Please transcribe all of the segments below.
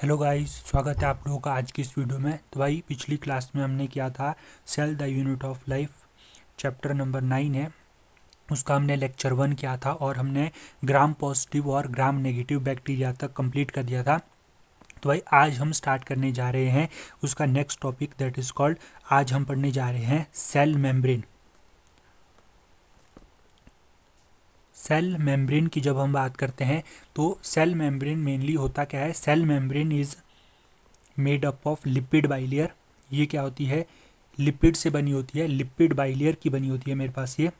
Hello guys स्वागत है आप लोगों का आज की इस वीडियो में तो भाई पिछली क्लास में हमने किया था cell the unit of life chapter number nine है उसका हमने लेक्चर वन किया था और हमने ग्राम पॉजिटिव और ग्राम नेगेटिव बैक्टीरिया तक कंप्लीट कर दिया था तो भाई आज हम स्टार्ट करने जा रहे हैं उसका next topic that is called आज हम पढ़ने जा रहे हैं सेल मेम्ब्रेन सेल मेम्ब्रेन की जब हम बात करते हैं तो सेल मेम्ब्रेन मेनली होता क्या है cell membrane is made up of lipid bilayer ये क्या होती है लिपिड से बनी होती है लिपिड बाइलेयर की बनी होती है मेरे पास ये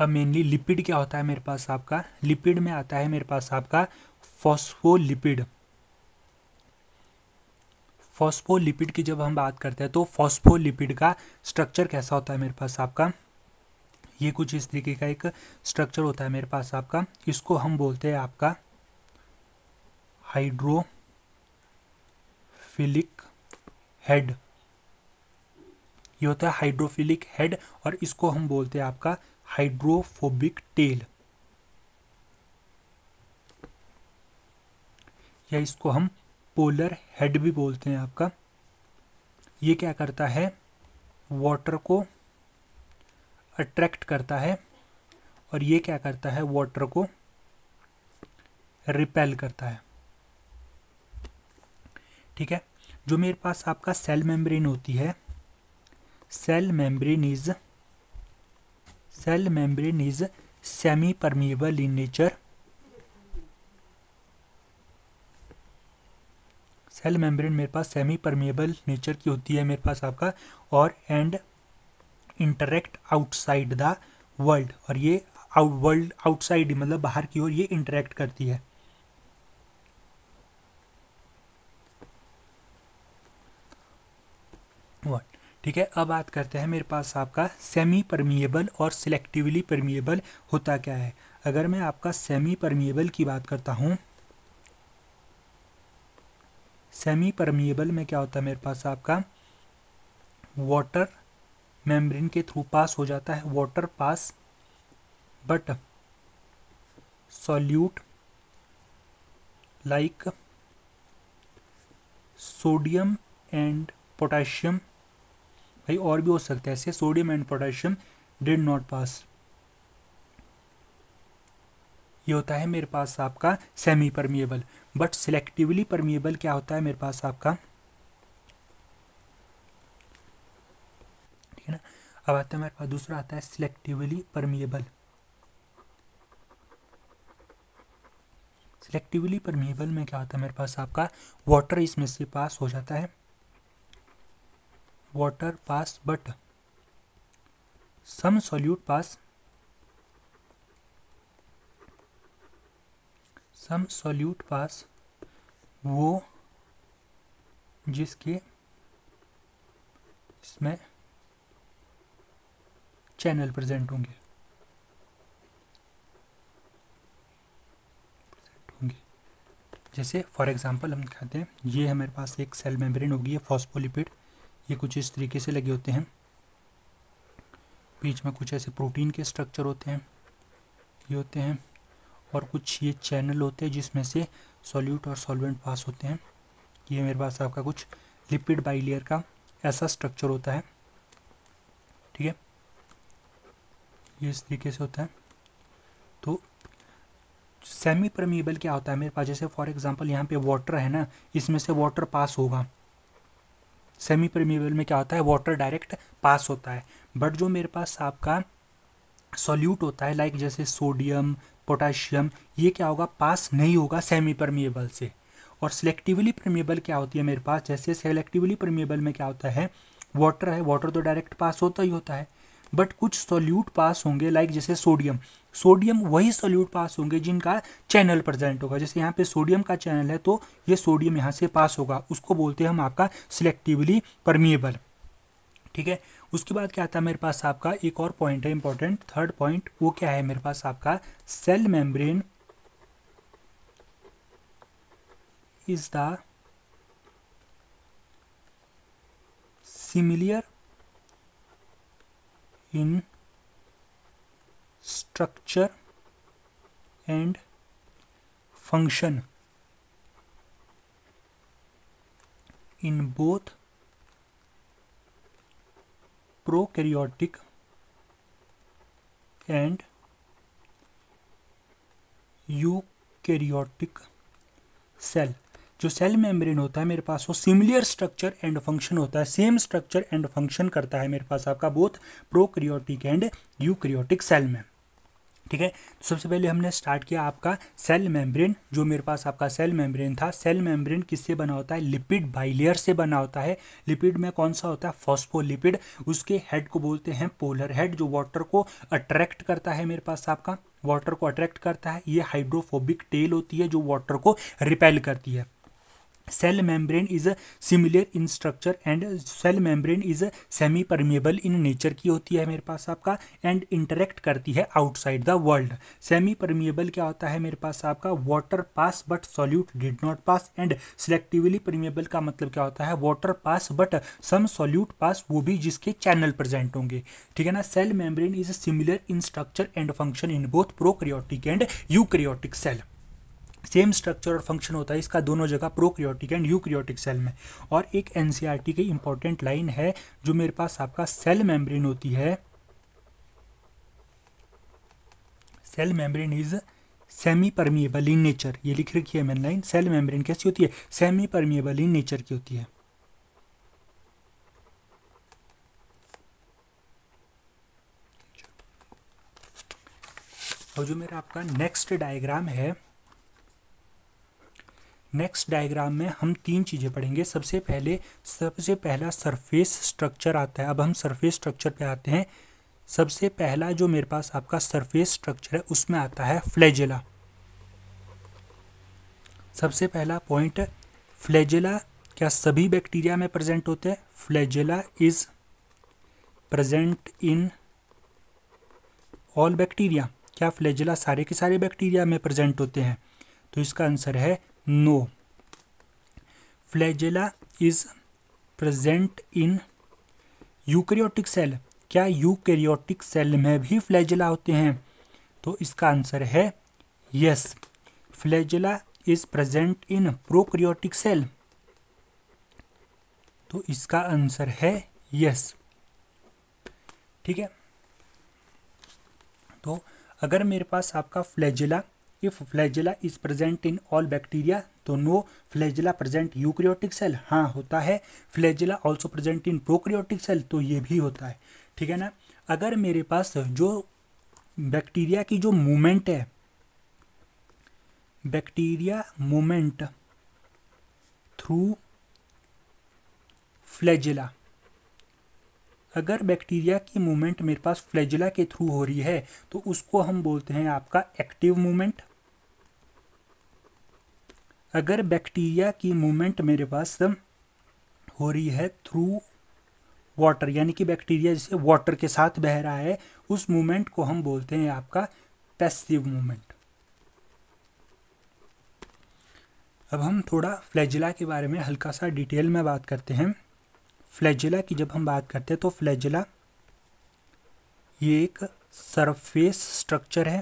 अब मेनली लिपिड क्या होता है मेरे पास आपका लिपिड में आता है मेरे पास आपका फॉस्फोलिपिड फॉस्फोलिपिड की जब हम बात करते हैं तो फॉस्फोलिपिड का स्ट्रक्चर कैसा होता है मेरे पास आपका ये कुछ इस तरीके का एक स्ट्रक्चर होता है मेरे पास आपका इसको हम बोलते हैं आपका हाइड्रोफिलिक हेड ये होता है हाइड्रोफिलिक हेड और इसको हम बोलते हैं आपका हाइड्रोफोबिक टेल या इसको हम पोलर हेड भी बोलते हैं आपका ये क्या करता है वाटर को अट्रैक्ट करता है और ये क्या करता है वाटर को रिपेल करता है ठीक है जो मेरे पास आपका सेल मेम्ब्रेन होती है cell membrane is cell membrane is semi permeable in nature cell membrane मेरे पास सेमी परमिएबल नेचर की होती है मेरे पास आपका और and interact outside the world और ये आउट वर्ल्ड आउटसाइड मतलब बाहर की ओर ये इंटरेक्ट करती है ठीक है अब बात करते हैं मेरे पास आपका सेमी परमिएबल और सिलेक्टिवली परमिएबल होता क्या है अगर मैं आपका सेमी परमिएबल की बात करता हूँ सेमी परमिएबल में क्या होता है मेरे पास आपका वाटर मेम्ब्रेन के थ्रू पास हो जाता है water pass but solute like sodium and potassium भाई और भी हो सकते हैं ऐसे sodium and potassium did not pass ये होता है मेरे पास आपका semi permeable but selectively permeable क्या होता है मेरे पास आपका है ना अब आता है हमारे पास दूसरा आता है सिलेक्टिवली परमिएबल सिलेक्टिवली परमिएबल में क्या होता है मेरे पास आपका वाटर इसमें से पास हो जाता है water pass but some solute pass some solute pass वो जिसके इसमें चैनल प्रेजेंट होंगे जैसे फॉर एग्जांपल हम कहते हैं ये हमारे पास एक सेल मेम्ब्रेन होगी है फॉस्फोलिपिड ये कुछ इस तरीके से लगे होते हैं बीच में कुछ ऐसे प्रोटीन के स्ट्रक्चर होते हैं ये होते हैं और कुछ ये चैनल होते हैं जिसमें से सॉल्यूट और सॉल्वेंट पास होते हैं ये मेरे पास आपका कुछ लिपिड बाई का ऐसा स्ट्रक्चर होता है ठीक है ये इस तरीके से होता है तो सेमी परमीबल क्या होता है मेरे पास जैसे फॉर एग्जांपल यहाँ पे वाटर है ना इसमें से वाटर पास होगा सेमी परमीबल में क्या होता है वाटर डायरेक्ट पास होता है बट जो मेरे पास आपका सॉल्यूट होता है लाइक जैसे सोडियम पोटाशियम ये क्या होगा पास नहीं होगा सेमी परमीबल से और सेलेक्टिवली परमीबल क्या होती है मेरे पास जैसे सेलेक्टिवली परमीबल में क्या होता है वाटर है वाटर तो डायरेक्ट पास होता ही होता है बट कुछ सोल्यूट पास होंगे लाइक जैसे सोडियम सोडियम वही सोल्यूट पास होंगे जिनका चैनल प्रेजेंट होगा जैसे यहाँ पे सोडियम का चैनल है तो ये सोडियम यहाँ से पास होगा उसको बोलते हैं हम आपका सिलेक्टिवली परमिएबल ठीक है उसके बाद क्या आता है मेरे पास आपका एक और पॉइंट है इंपॉर्टेंट थर्ड पॉइंट वो क्या है मेरे पास आपका cell membrane is the similar in structure and function in both prokaryotic and eukaryotic cell जो सेल मेम्ब्रेन होता है मेरे पास वो सिमिलियर स्ट्रक्चर एंड फंक्शन होता है सेम स्ट्रक्चर एंड फंक्शन करता है मेरे पास आपका both prokaryotic and eukaryotic cell में ठीक है तो सबसे पहले हमने स्टार्ट किया आपका सेल मेम्ब्रेन जो मेरे पास आपका सेल मेम्ब्रेन था सेल मेम्ब्रेन किससे बना होता है लिपिड बाइलेयर से बना होता है लिपिड में कौन सा होता है फॉस्फोलिपिड उसके हेड को बोलते हैं पोलर हेड जो वाटर को अट्रैक्ट करता है मेरे पास आपका वाटर को अट्रैक्ट करता है ये हाइड्रोफोबिक टेल होती है जो वाटर को रिपेल करती है cell membrane is similar in structure and cell membrane is semi permeable in nature की होती है मेरे पास आपका एंड इंटरेक्ट करती है outside the world semi permeable क्या होता है मेरे पास आपका water pass but solute did not pass and selectively permeable का मतलब क्या होता है water pass but some solute pass वो भी जिसके चैनल प्रेजेंट होंगे ठीक है ना cell membrane is a similar in structure and function in both prokaryotic and eukaryotic cell same structure और फंक्शन होता है इसका दोनों जगह प्रोक्रियोटिक एंड यूक्रियोटिक सेल में और एक एन की इंपॉर्टेंट लाइन है जो मेरे पास आपका सेल मेम्ब्रेन होती है cell membrane is semi permeable in nature ये लिख रखी है मैंने लाइन सेल मेम्ब्रेन कैसी होती है सेमी परमिएबल इन नेचर की होती है और जो मेरा आपका नेक्स्ट डायग्राम है नेक्स्ट डायग्राम में हम तीन चीज़ें पढ़ेंगे सबसे पहले सबसे पहला सरफेस स्ट्रक्चर आता है अब हम सरफेस स्ट्रक्चर पे आते हैं सबसे पहला जो मेरे पास आपका सरफेस स्ट्रक्चर है उसमें आता है फ्लैजेला सबसे पहला पॉइंट फ्लैजेला क्या सभी बैक्टीरिया में प्रेजेंट होते हैं flagella is present in all bacteria क्या फ्लैजिला सारे के सारे बैक्टीरिया में प्रेजेंट होते हैं तो इसका आंसर है no flagella is present in eukaryotic cell क्या यूकैरियोटिक सेल में भी फ्लैजेला होते हैं तो इसका आंसर है yes flagella is present in prokaryotic cell तो इसका आंसर है यस ठीक है तो अगर मेरे पास आपका flagella if flagella is present in all bacteria तो no flagella present eukaryotic cell हाँ होता है flagella also present in prokaryotic cell तो ये भी होता है ठीक है ना अगर मेरे पास जो बैक्टीरिया की जो मूवमेंट है बैक्टीरिया मूवमेंट थ्रू फ्लैजिला अगर बैक्टीरिया की मूवमेंट मेरे पास फ्लैजिला के थ्रू हो रही है तो उसको हम बोलते हैं आपका एक्टिव मूवमेंट अगर बैक्टीरिया की मूवमेंट मेरे पास हो रही है थ्रू वाटर यानी कि बैक्टीरिया जैसे वाटर के साथ बह रहा है उस मूवमेंट को हम बोलते हैं आपका पैसिव मूवमेंट अब हम थोड़ा फ्लैजिला के बारे में हल्का सा डिटेल में बात करते हैं फ्लैजिला की जब हम बात करते हैं तो फ्लैजिला ये एक सरफेस स्ट्रक्चर है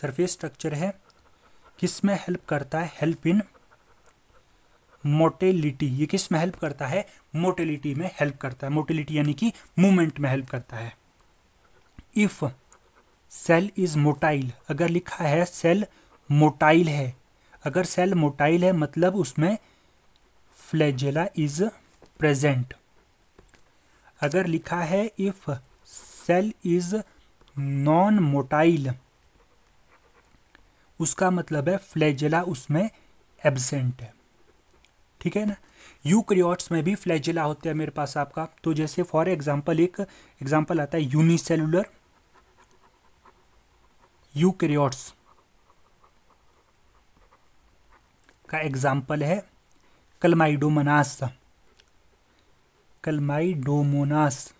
सरफेस स्ट्रक्चर है किस में हेल्प करता है हेल्प इन मोटेलिटी ये किस में हेल्प करता है मोटेलिटी में हेल्प करता है मोटेलिटी यानी कि मूवमेंट में हेल्प करता है इफ सेल इज मोटाइल अगर लिखा है सेल मोटाइल है अगर सेल मोटाइल है मतलब उसमें फ्लैजेला इज प्रेजेंट अगर लिखा है if cell is non motile उसका मतलब है फ्लैजिला उसमें एबसेंट है ठीक है ना यूक्रियोट्स में भी फ्लैजिला होते हैं मेरे पास आपका तो जैसे फॉर एग्जाम्पल एक एग्जाम्पल आता है यूनिसेलुलर यूक्रियोट्स का एग्जाम्पल है कलमाइडोमनास कलमाइडोमोनास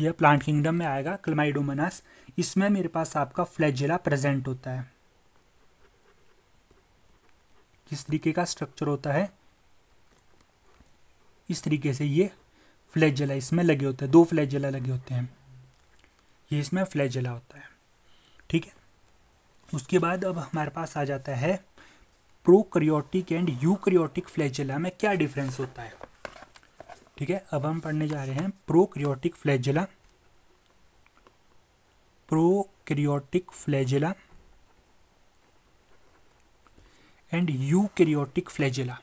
यह प्लांट किंगडम में आएगा कलमाइडोमनास इसमें मेरे पास आपका फ्लैजिला प्रेजेंट होता है किस तरीके का स्ट्रक्चर होता है इस तरीके से ये फ्लैजला इसमें लगे होते हैं दो फ्लैजला लगे होते हैं ये इसमें फ्लैजला होता है ठीक है उसके बाद अब हमारे पास आ जाता है प्रोक्रियोटिक एंड यूक्रियोटिक फ्लैजला में क्या डिफरेंस होता है ठीक है अब हम पढ़ने जा रहे हैं prokaryotic flagella prokaryotic flagella and eukaryotic flagella.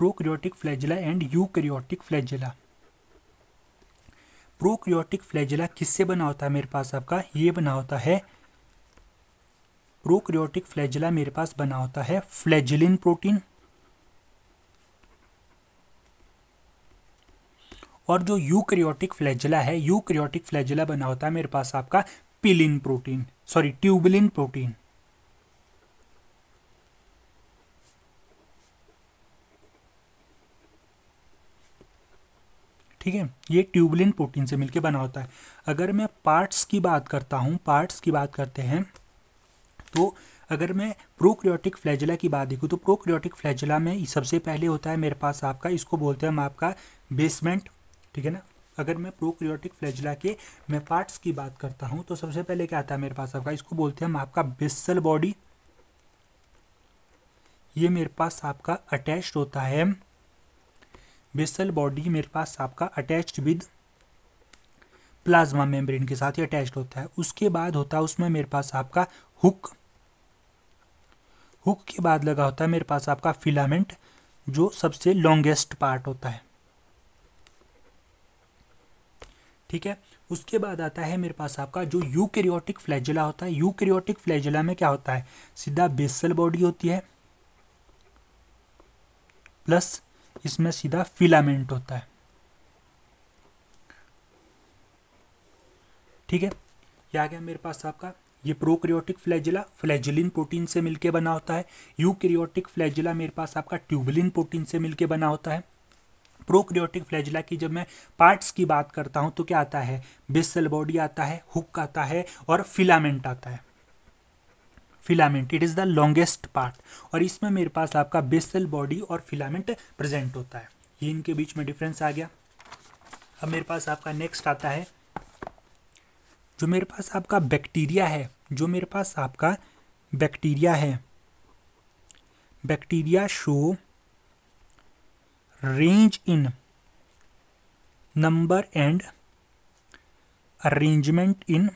Prokaryotic flagella and eukaryotic flagella prokaryotic flagella किससे बना होता है मेरे पास आपका ये बना होता है प्रोक्रियोटिक फ्लैजेला मेरे पास बना होता है फ्लैजिलिन प्रोटीन और जो यूक्रियोटिक फ्लैजेला है यूक्रियोटिक फ्लैजेला बना होता है मेरे पास आपका pilin protein sorry tubulin protein ठीक है ये ट्यूबलिन प्रोटीन से मिलके बना होता है अगर मैं पार्ट्स की बात करता हूं पार्ट्स की बात करते हैं तो अगर मैं प्रोक्रियोटिक फ्लैजिला की बात देखूँ तो प्रोक्रियोटिक फ्लैजिला में सबसे पहले होता है मेरे पास आपका इसको बोलते हैं हम आपका बेसमेंट ठीक है ना अगर मैं प्रोक्रियोटिक फ्लैजला के मैं पार्ट्स की बात करता हूँ तो सबसे पहले क्या आता है मेरे पास आपका इसको बोलते हैं हम आपका बेसल बॉडी ये मेरे पास आपका अटैच होता है बेसल बॉडी मेरे पास आपका अटैच विद प्लाज्मा मेम्ब्रेन के साथ ही अटैच्ड होता है उसके बाद होता है उसमें मेरे पास आपका हुक हुक के बाद लगा होता है मेरे पास आपका फिलामेंट जो सबसे लॉन्गेस्ट पार्ट होता है ठीक है उसके बाद आता है मेरे पास आपका जो क्रियोटिक फ्लैजिला होता है क्रियोटिक फ्लैजिला में क्या होता है सीधा बेसल बॉडी होती है प्लस इसमें सीधा फिलामेंट होता है ठीक है यह आ गया मेरे पास आपका ये प्रोक्रियोटिक फ्लैजिला फ्लैजिलिन प्रोटीन से मिलके बना होता है क्रियोटिक फ्लैजिला मेरे पास आपका ट्यूबलिन प्रोटीन से मिलके बना होता है प्रोक्रियोटिक फ्लैजिला की जब मैं पार्ट्स की बात करता हूँ तो क्या आता है बेसल बॉडी आता है हुक आता है और फिलामेंट आता है filament it is the longest part और इसमें मेरे पास आपका बेसल बॉडी और फिलामेंट प्रेजेंट होता है ये इनके बीच में डिफरेंस आ गया अब मेरे पास आपका नेक्स्ट आता है जो मेरे पास आपका बैक्टीरिया है जो मेरे पास आपका बैक्टीरिया है bacteria show range in number and arrangement in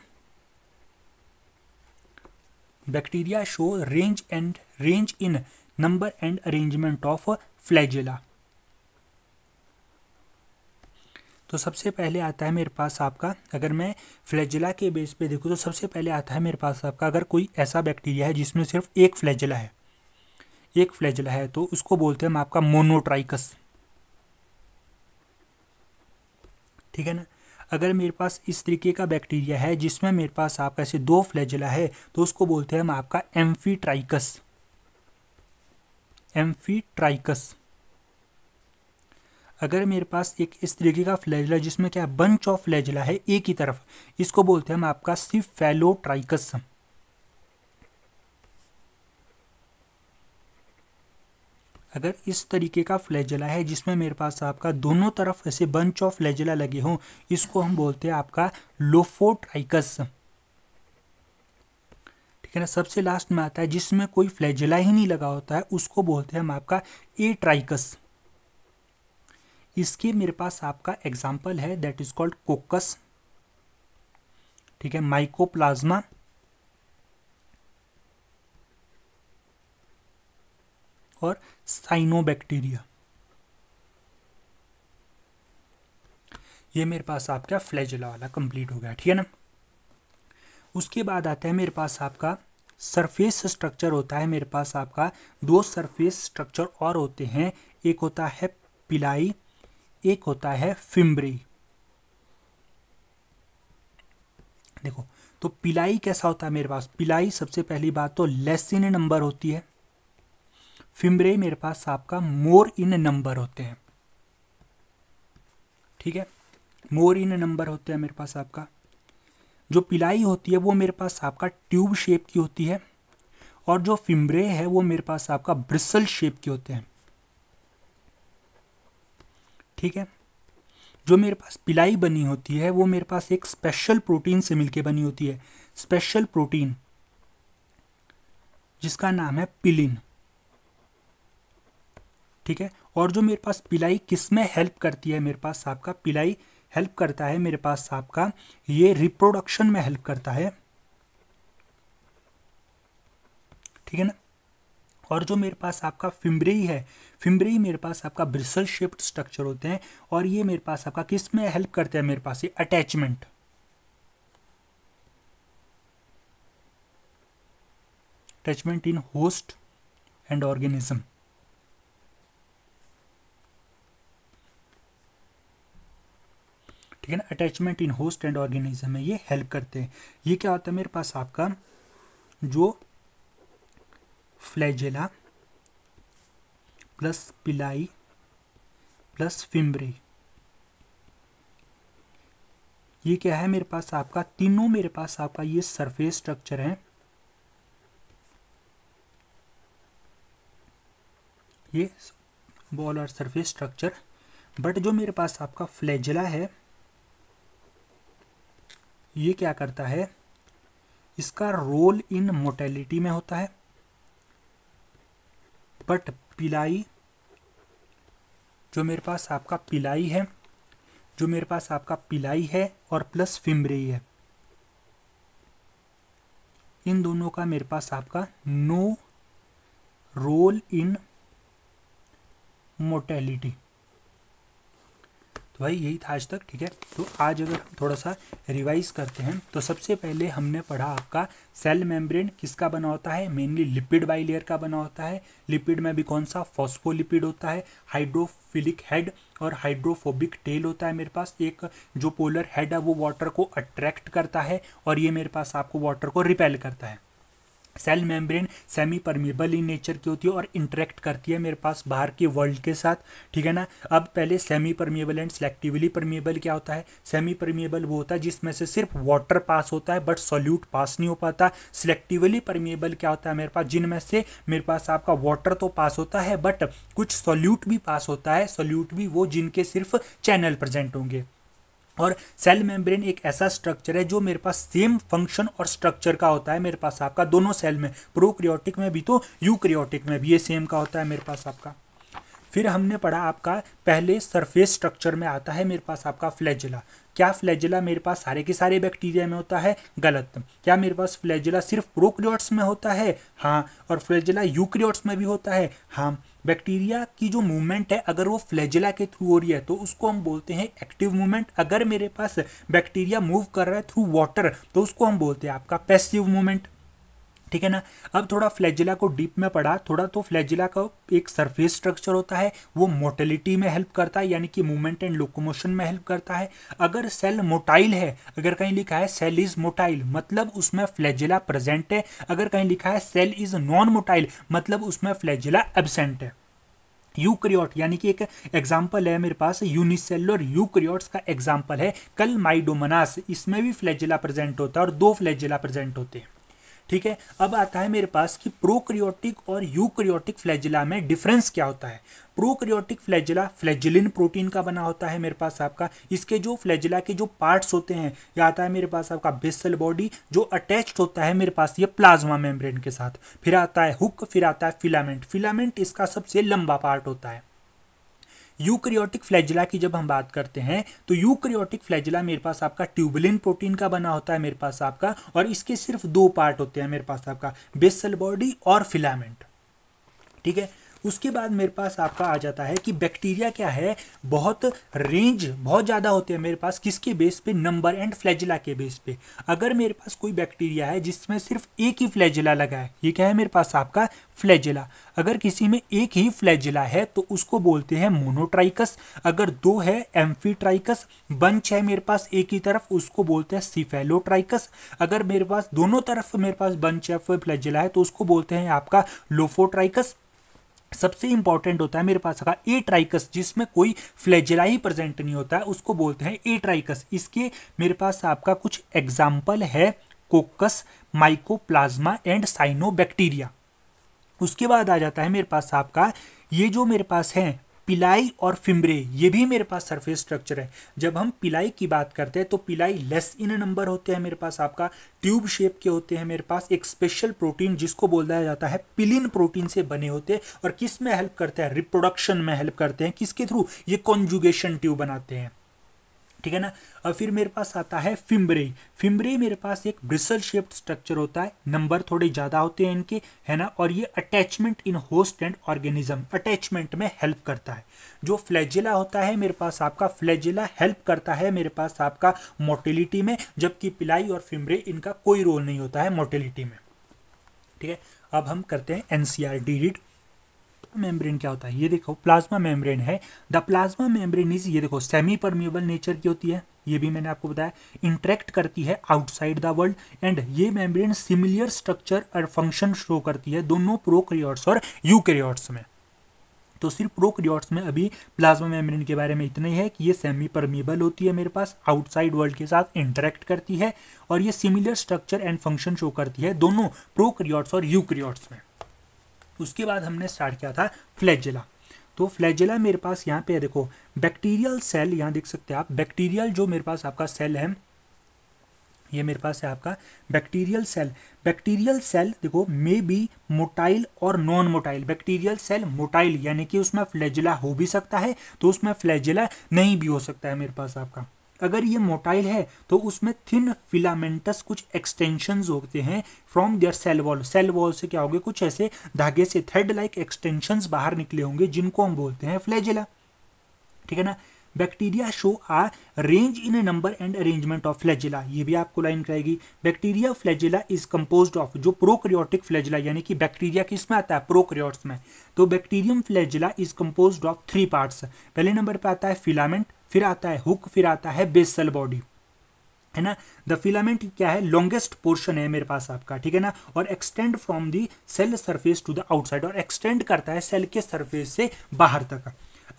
bacteria show range and range in number and arrangement of flagella तो सबसे पहले आता है मेरे पास आपका अगर मैं फ्लैजिला के बेस पे देखूँ तो सबसे पहले आता है मेरे पास आपका अगर कोई ऐसा बैक्टीरिया है जिसमें सिर्फ एक फ्लैजिला है एक फ्लैजिला है तो उसको बोलते हैं हम आपका मोनोट्राइकस ठीक है ना अगर मेरे पास इस तरीके का बैक्टीरिया है जिसमें मेरे पास आपका ऐसे दो फ्लैजिला है तो उसको बोलते हैं हम आपका एम्फीट्राइकस एम्फीट्राइकस अगर मेरे पास एक इस तरीके का फ्लैजला जिसमें क्या बंच ऑफ फ्लैजला है एक ही तरफ इसको बोलते हैं हम आपका सिफेलोट्राइकस अगर इस तरीके का फ्लैजला है जिसमें मेरे पास आपका दोनों तरफ ऐसे बंच ऑफ फ्लैजला लगे हों इसको हम बोलते हैं आपका लोफोट्राइकस ठीक है ना सबसे लास्ट में आता है जिसमें कोई फ्लैजला ही नहीं लगा होता है उसको बोलते हैं हम आपका ए ट्राइकस इसके मेरे पास आपका एग्जाम्पल है दैट इज कॉल्ड कोकस ठीक है माइकोप्लाज्मा और साइनोबैक्टीरिया ये मेरे पास आपका फ्लैजला वाला कंप्लीट हो गया ठीक है ना उसके बाद आता है मेरे पास आपका सरफेस स्ट्रक्चर होता है मेरे पास आपका दो सरफेस स्ट्रक्चर और होते हैं एक होता है पिलाई एक होता है फिम्बरी देखो तो पिलाई कैसा होता है मेरे पास पिलाई सबसे पहली बात तो लेसिन नंबर होती है फिम्बरे मेरे पास आपका मोर इन नंबर होते हैं ठीक है मोर इन नंबर होते हैं मेरे पास आपका जो पिलाई होती है वो मेरे पास आपका ट्यूब शेप की होती है और जो फिम्बरे है वो मेरे पास आपका ब्रिसल शेप के होते हैं ठीक है जो मेरे पास पिलाई बनी होती है वो मेरे पास एक स्पेशल प्रोटीन से मिलके बनी होती है स्पेशल प्रोटीन जिसका नाम है पिलिन ठीक है और जो मेरे पास पिलाई किस में हेल्प करती है मेरे पास सांप का पिलाई हेल्प करता है मेरे पास सांप का ये रिप्रोडक्शन में हेल्प करता है ठीक है ना और जो मेरे पास आपका फिम्ब्रेई है फिम्ब्रेई मेरे पास आपका ब्रिसल शेप्ड स्ट्रक्चर होते हैं और ये मेरे पास आपका किस में हेल्प करते हैं मेरे पास ये attachment attachment in host and organism ठीक है ना attachment in host and organism में ये हेल्प करते हैं ये क्या होता है मेरे पास आपका जो flagella plus pili plus fimbriae ये क्या है मेरे पास आपका तीनों मेरे पास आपका ये सरफेस स्ट्रक्चर है ये बॉल और सरफेस स्ट्रक्चर बट जो मेरे पास आपका फ्लैजला है ये क्या करता है इसका रोल इन मोटेलिटी में होता है बट पिलाई जो मेरे पास आपका पिलाई है जो मेरे पास आपका पिलाई है और प्लस फिम्ब्रेई है इन दोनों का मेरे पास आपका नो रोल इन मोटेलिटी वही यही था आज तक ठीक है तो आज अगर हम थोड़ा सा रिवाइज करते हैं तो सबसे पहले हमने पढ़ा आपका सेल मेम्ब्रेन किसका बना होता है मेनली लिपिड बाई लेयर का बना होता है लिपिड में भी कौन सा फॉस्फोलिपिड होता है हाइड्रोफिलिक हेड और हाइड्रोफोबिक टेल होता है मेरे पास एक जो पोलर हेड है वो वाटर को अट्रैक्ट करता है और ये मेरे पास आपको वाटर को रिपेल करता है cell membrane semi permeable in nature की होती है और इंटरेक्ट करती है मेरे पास बाहर के वर्ल्ड के साथ ठीक है ना अब पहले semi permeable and selectively permeable क्या होता है सेमी परमेबल वो होता है जिसमें से सिर्फ वाटर पास होता है बट सॉल्यूट पास नहीं हो पाता सेलेक्टिवली परमेबल क्या होता है मेरे पास जिनमें से मेरे पास आपका वाटर तो पास होता है बट कुछ सॉल्यूट भी पास होता है सोल्यूट भी वो जिनके सिर्फ चैनल प्रजेंट होंगे और सेल मेम्ब्रेन एक ऐसा स्ट्रक्चर है जो मेरे पास सेम फंक्शन और स्ट्रक्चर का होता है मेरे पास आपका दोनों सेल में प्रोक्रियोटिक में भी तो यूक्रियोटिक में भी ये सेम का होता है मेरे पास आपका फिर हमने पढ़ा आपका पहले सरफेस स्ट्रक्चर में आता है मेरे पास आपका फ्लैजिला क्या फ्लैजिला मेरे पास सारे के सारे बैक्टीरिया में होता है गलत क्या मेरे पास फ्लैजिला सिर्फ प्रोक्रियोट्स में होता है हाँ और फ्लैजिला यूक्रियोट्स में भी होता है हाँ बैक्टीरिया की जो मूवमेंट है अगर वो फ्लैजिला के थ्रू हो रही है तो उसको हम बोलते हैं एक्टिव मूवमेंट अगर मेरे पास बैक्टीरिया मूव कर रहा है थ्रू वाटर तो उसको हम बोलते हैं आपका पैसिव मूवमेंट ठीक है ना अब थोड़ा फ्लैजिला को डीप में पढ़ा थोड़ा तो फ्लैजिला का एक सरफेस स्ट्रक्चर होता है वो मोटेलिटी में हेल्प करता है यानी कि मूवमेंट एंड लोकोमोशन में हेल्प करता है अगर सेल मोटाइल है अगर कहीं लिखा है सेल इज मोटाइल मतलब उसमें फ्लैजिला प्रेजेंट है अगर कहीं लिखा है सेल इज नॉन मोटाइल मतलब उसमें फ्लैजिला एबसेंट है यूक्रियोट यानी कि एक एग्जाम्पल है मेरे पास यूनिसेलुलर यूक्रियोट्स का एग्जाम्पल है कल माइडोमनास इसमें भी फ्लैजिला प्रेजेंट होता है और दो फ्लैजिला प्रेजेंट होते हैं ठीक है अब आता है मेरे पास कि प्रोक्रियोटिक और यूक्रियोटिक फ्लैजिला में डिफरेंस क्या होता है प्रोक्रियोटिक फ्लैजिला फ्लैजिलिन प्रोटीन का बना होता है मेरे पास आपका इसके जो फ्लैजिला के जो पार्ट्स होते हैं या आता है मेरे पास आपका बेसल बॉडी जो अटैच्ड होता है मेरे पास ये प्लाज्मा मेम्ब्रेन के साथ फिर आता है हुक फिर आता है फिलामेंट फिलामेंट इसका सबसे लंबा पार्ट होता है यूक्रियोटिक फ्लैजिला की जब हम बात करते हैं तो यूक्रियोटिक फ्लैजिला मेरे पास आपका ट्यूबलिन प्रोटीन का बना होता है मेरे पास आपका और इसके सिर्फ दो पार्ट होते हैं मेरे पास आपका बेसल बॉडी और फिलामेंट ठीक है उसके बाद मेरे पास आपका आ जाता है कि बैक्टीरिया क्या है बहुत रेंज बहुत ज़्यादा होते हैं मेरे पास किसके बेस पे नंबर एंड फ्लैजिला के बेस पे अगर मेरे पास कोई बैक्टीरिया है जिसमें सिर्फ एक ही फ्लैजिला लगा है ये क्या है मेरे पास आपका फ्लैजिला अगर किसी में एक ही फ्लैजिला है तो उसको बोलते हैं मोनोट्राइकस अगर दो है एम्फीट्राइकस बंच है मेरे पास एक ही तरफ उसको बोलते हैं सिफेलोट्राइकस अगर मेरे पास दोनों तरफ मेरे पास बंच है फ्लैजिला है तो उसको बोलते हैं आपका लोफोट्राइकस सबसे इंपॉर्टेंट होता है मेरे पास का ए ट्राइकस जिसमें कोई फ्लेजरा ही प्रेजेंट नहीं होता है उसको बोलते हैं ए ट्राइकस इसके मेरे पास आपका कुछ एग्जाम्पल है कोकस माइकोप्लाज्मा एंड साइनोबैक्टीरिया उसके बाद आ जाता है मेरे पास आपका ये जो मेरे पास है पिलाई और फिमरे ये भी मेरे पास सरफेस स्ट्रक्चर है जब हम पिलाई की बात करते हैं तो पिलाई लेस इन नंबर होते हैं मेरे पास आपका ट्यूब शेप के होते हैं मेरे पास एक स्पेशल प्रोटीन जिसको बोल दिया जाता है पिलिन प्रोटीन से बने होते हैं और किस में हेल्प करते हैं रिप्रोडक्शन में हेल्प करते हैं किसके थ्रू ये कॉन्जुगेशन ट्यूब बनाते हैं ठीक है ना और फिर मेरे पास आता है फिम्बरे फिम्बरे मेरे पास एक ब्रिसल शेप्ड स्ट्रक्चर होता है नंबर थोड़े ज़्यादा होते हैं इनके है ना और ये attachment in host and organism attachment में हेल्प करता है जो फ्लैजिला होता है मेरे पास आपका फ्लैजिला हेल्प करता है मेरे पास आपका मोटिलिटी में जबकि पिलाई और फिम्बरे इनका कोई रोल नहीं होता है मोटिलिटी में ठीक है अब हम करते हैं NCERT read plasma membrane क्या होता है ये देखो प्लाज्मा मेम्ब्रेन है द प्लाज्मा मेम्ब्रेन इज ये देखो सेमी परमेबल नेचर की होती है ये भी मैंने आपको बताया इंट्रैक्ट करती है आउटसाइड द वर्ल्ड एंड ये मेम्ब्रेन सिमिलियर स्ट्रक्चर और फंक्शन शो करती है दोनों प्रोक्रियोट्स और यूक्रियोट्स में तो सिर्फ प्रोक्रियोट्स में अभी प्लाज्मा मेम्ब्रेन के बारे में इतना ही है कि ये सेमी परमेबल होती है मेरे पास आउटसाइड वर्ल्ड के साथ इंटरेक्ट करती है और ये similar structure and function show करती है दोनों प्रोक्रियोट्स और यूक्रियोट्स में उसके बाद हमने स्टार्ट किया था फ्लैजिला तो फ्लैजिला मेरे पास यहाँ पे देखो बैक्टीरियल सेल यहाँ देख सकते हैं आप बैक्टीरियल जो मेरे पास आपका सेल है ये मेरे पास है आपका बैक्टीरियल सेल बैक्टीरियल सेल देखो मे बी मोटाइल और non motile bacterial cell motile यानी कि उसमें फ्लैजिला हो भी सकता है तो उसमें फ्लैजिला नहीं भी हो सकता है मेरे पास आपका अगर ये मोटाइल है तो उसमें थिन फिलामेंटस कुछ एक्सटेंशन होते हैं from their cell wall cell wall से क्या होंगे कुछ ऐसे धागे से थ्रेड लाइक एक्सटेंशन बाहर निकले होंगे जिनको हम बोलते हैं फ्लैजिला ठीक है ना bacteria show a range in number and arrangement of flagella ये भी आपको लाइन कराएगी bacteria flagella is compose of जो प्रोक्रियोटिक फ्लैजिला यानी कि बैक्टीरिया में आता है प्रोक्रियोट्स में तो bacterium flagella is compose of three parts पहले नंबर पर आता है फिलामेंट फिर आता है हुक फिर आता है बेसल बॉडी है ना द फिलामेंट क्या है लॉन्गेस्ट पोर्शन है मेरे पास आपका ठीक है ना और extend from the cell surface to the outside और एक्सटेंड करता है सेल के सरफेस से बाहर तक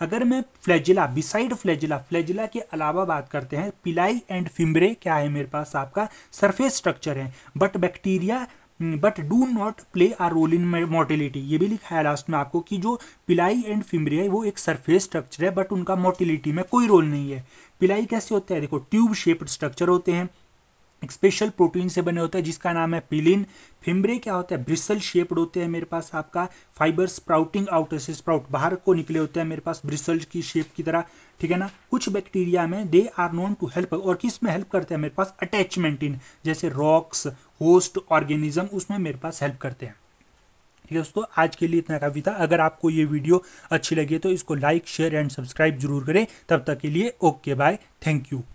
अगर मैं फ्लैजिला बिसाइड फ्लैजिला फ्लैजिला के अलावा बात करते हैं पिलाई एंड फिम्बरे क्या है मेरे पास आपका सरफेस स्ट्रक्चर है but bacteria but do not play a role in motility ये भी लिखा है लास्ट में आपको कि जो पिलाई एंड फिम्बरे है वो एक सरफेस स्ट्रक्चर है बट उनका मोर्टिलिटी में कोई रोल नहीं है पिलाई कैसे होता है देखो ट्यूब शेप्ड स्ट्रक्चर होते हैं एक स्पेशल प्रोटीन से बने होते हैं जिसका नाम है पिलिन फिम्बरे क्या होता है ब्रिसल शेप्ड होते हैं मेरे पास आपका फाइबर स्प्राउटिंग आउटर से स्प्राउट बाहर को निकले होते हैं मेरे पास ब्रिसल की शेप की तरह ठीक है ना कुछ बैक्टीरिया में they are known to help और किस में हेल्प करते हैं मेरे पास अटैचमेंट इन जैसे रॉक्स होस्ट ऑर्गेनिज्म उसमें मेरे पास हेल्प करते हैं ठीक है दोस्तों आज के लिए इतना काफ़ी था अगर आपको ये वीडियो अच्छी लगी तो इसको लाइक शेयर एंड सब्सक्राइब जरूर करें तब तक के लिए ओके बाय थैंक यू